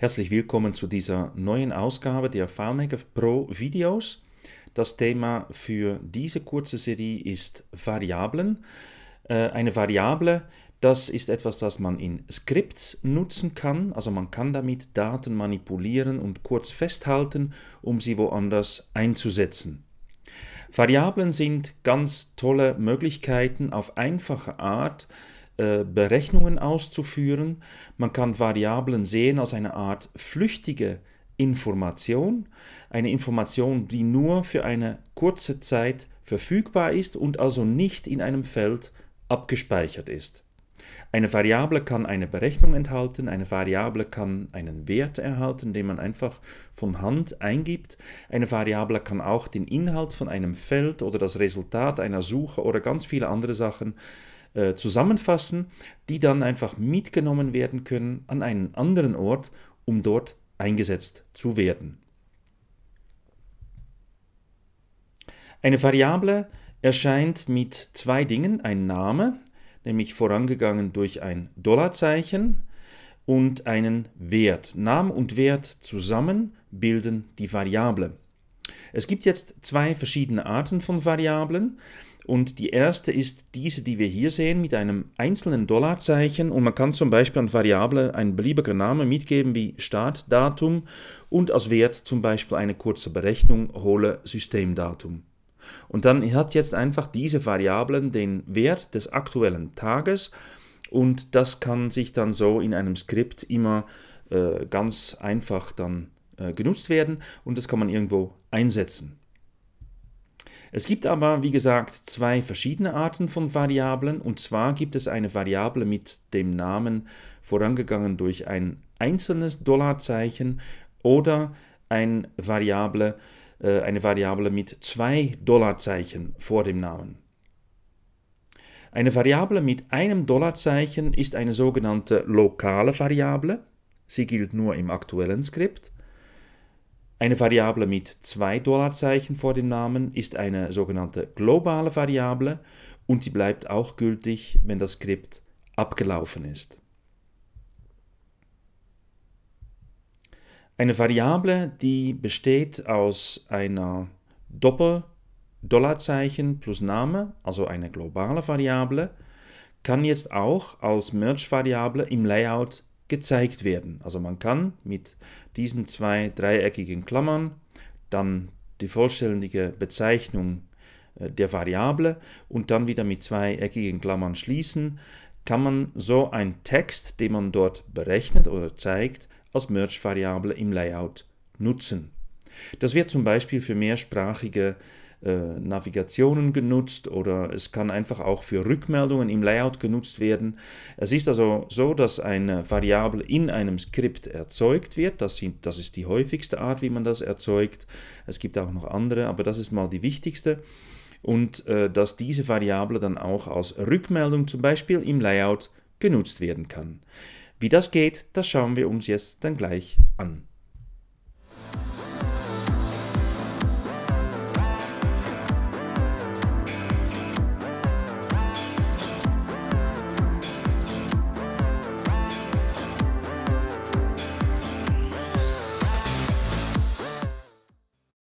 Herzlich willkommen zu dieser neuen Ausgabe der FileMaker Pro Videos. Das Thema für diese kurze Serie ist Variablen. Äh, eine Variable, das ist etwas, das man in Skripts nutzen kann. Also man kann damit Daten manipulieren und kurz festhalten, um sie woanders einzusetzen. Variablen sind ganz tolle Möglichkeiten, auf einfache Art äh, Berechnungen auszuführen. Man kann Variablen sehen als eine Art flüchtige Information, eine Information, die nur für eine kurze Zeit verfügbar ist und also nicht in einem Feld abgespeichert ist. Eine Variable kann eine Berechnung enthalten, eine Variable kann einen Wert erhalten, den man einfach von Hand eingibt. Eine Variable kann auch den Inhalt von einem Feld oder das Resultat einer Suche oder ganz viele andere Sachen äh, zusammenfassen, die dann einfach mitgenommen werden können an einen anderen Ort, um dort eingesetzt zu werden. Eine Variable erscheint mit zwei Dingen, ein Name, nämlich vorangegangen durch ein Dollarzeichen und einen Wert. Name und Wert zusammen bilden die Variable. Es gibt jetzt zwei verschiedene Arten von Variablen. Und die erste ist diese, die wir hier sehen, mit einem einzelnen Dollarzeichen. Und man kann zum Beispiel an Variable einen beliebigen Namen mitgeben wie Startdatum und als Wert zum Beispiel eine kurze Berechnung hole Systemdatum. Und dann hat jetzt einfach diese Variablen den Wert des aktuellen Tages und das kann sich dann so in einem Skript immer äh, ganz einfach dann äh, genutzt werden und das kann man irgendwo einsetzen. Es gibt aber, wie gesagt, zwei verschiedene Arten von Variablen. Und zwar gibt es eine Variable mit dem Namen vorangegangen durch ein einzelnes Dollarzeichen oder ein Variable, äh, eine Variable mit zwei Dollarzeichen vor dem Namen. Eine Variable mit einem Dollarzeichen ist eine sogenannte lokale Variable. Sie gilt nur im aktuellen Skript. Eine Variable mit zwei Dollarzeichen vor dem Namen ist eine sogenannte globale Variable und die bleibt auch gültig, wenn das Skript abgelaufen ist. Eine Variable, die besteht aus einer Doppel-Dollarzeichen plus Name, also eine globale Variable, kann jetzt auch als Merge-Variable im Layout gezeigt werden. Also man kann mit diesen zwei dreieckigen Klammern dann die vollständige Bezeichnung äh, der Variable und dann wieder mit zwei eckigen Klammern schließen, kann man so einen Text, den man dort berechnet oder zeigt, als Merge-Variable im Layout nutzen. Das wird zum Beispiel für mehrsprachige äh, Navigationen genutzt oder es kann einfach auch für Rückmeldungen im Layout genutzt werden. Es ist also so, dass eine Variable in einem Skript erzeugt wird. Das, sind, das ist die häufigste Art, wie man das erzeugt. Es gibt auch noch andere, aber das ist mal die wichtigste und äh, dass diese Variable dann auch als Rückmeldung zum Beispiel im Layout genutzt werden kann. Wie das geht, das schauen wir uns jetzt dann gleich an.